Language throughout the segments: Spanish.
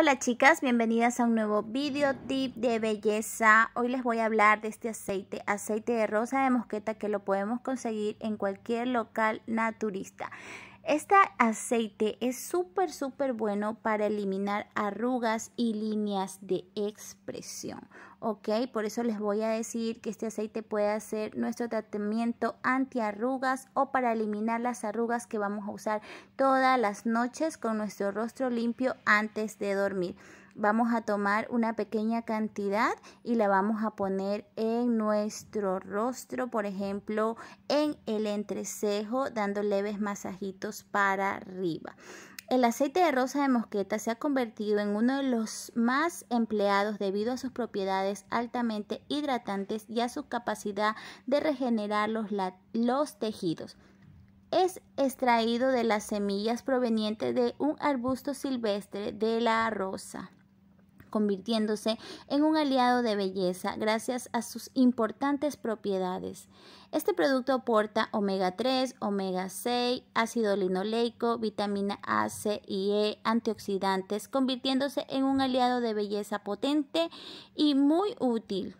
Hola chicas, bienvenidas a un nuevo video tip de belleza. Hoy les voy a hablar de este aceite, aceite de rosa de mosqueta que lo podemos conseguir en cualquier local naturista. Este aceite es súper, súper bueno para eliminar arrugas y líneas de expresión. ¿Ok? Por eso les voy a decir que este aceite puede hacer nuestro tratamiento antiarrugas o para eliminar las arrugas que vamos a usar todas las noches con nuestro rostro limpio antes de dormir vamos a tomar una pequeña cantidad y la vamos a poner en nuestro rostro, por ejemplo, en el entrecejo, dando leves masajitos para arriba. El aceite de rosa de mosqueta se ha convertido en uno de los más empleados debido a sus propiedades altamente hidratantes y a su capacidad de regenerar los, tejidos es extraído de las semillas provenientes de un arbusto silvestre de la rosa convirtiéndose en un aliado de belleza gracias a sus importantes propiedades. Este producto aporta omega 3, omega 6, ácido linoleico, vitamina A, C y E, antioxidantes, convirtiéndose en un aliado de belleza potente y muy útil.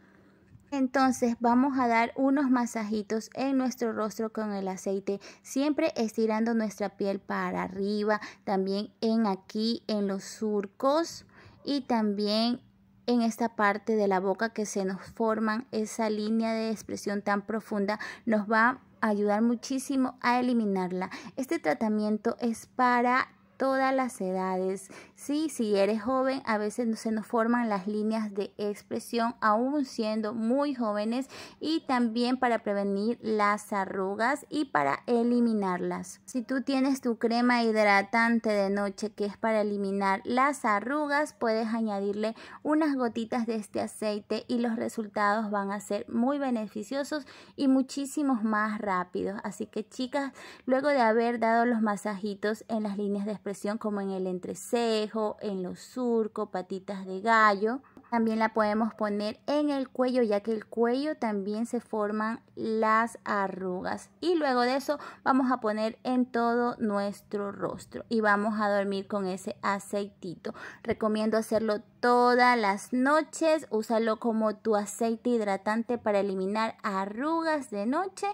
Entonces vamos a dar unos masajitos en nuestro rostro con el aceite, siempre estirando nuestra piel para arriba, también en aquí, en los surcos y también en esta parte de la boca que se nos forman esa línea de expresión tan profunda nos va a ayudar muchísimo a eliminarla. Este tratamiento es para todas las edades. Sí, si eres joven, a veces se nos forman las líneas de expresión aún siendo muy jóvenes y también para prevenir las arrugas y para eliminarlas. Si tú tienes tu crema hidratante de noche que es para eliminar las arrugas, puedes añadirle unas gotitas de este aceite y los resultados van a ser muy beneficiosos y muchísimos más rápidos. Así que chicas, luego de haber dado los masajitos en las líneas de expresión, como en el entrecejo, en los surcos, patitas de gallo. También la podemos poner en el cuello, ya que el cuello también se forman las arrugas. Y luego de eso vamos a poner en todo nuestro rostro y vamos a dormir con ese aceitito. Recomiendo hacerlo todas las noches. Úsalo como tu aceite hidratante para eliminar arrugas de noche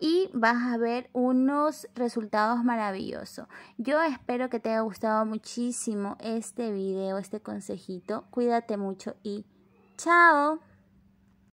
y vas a ver unos resultados maravillosos. Yo espero que te haya gustado muchísimo este video, este consejito. Cuídate mucho y chao.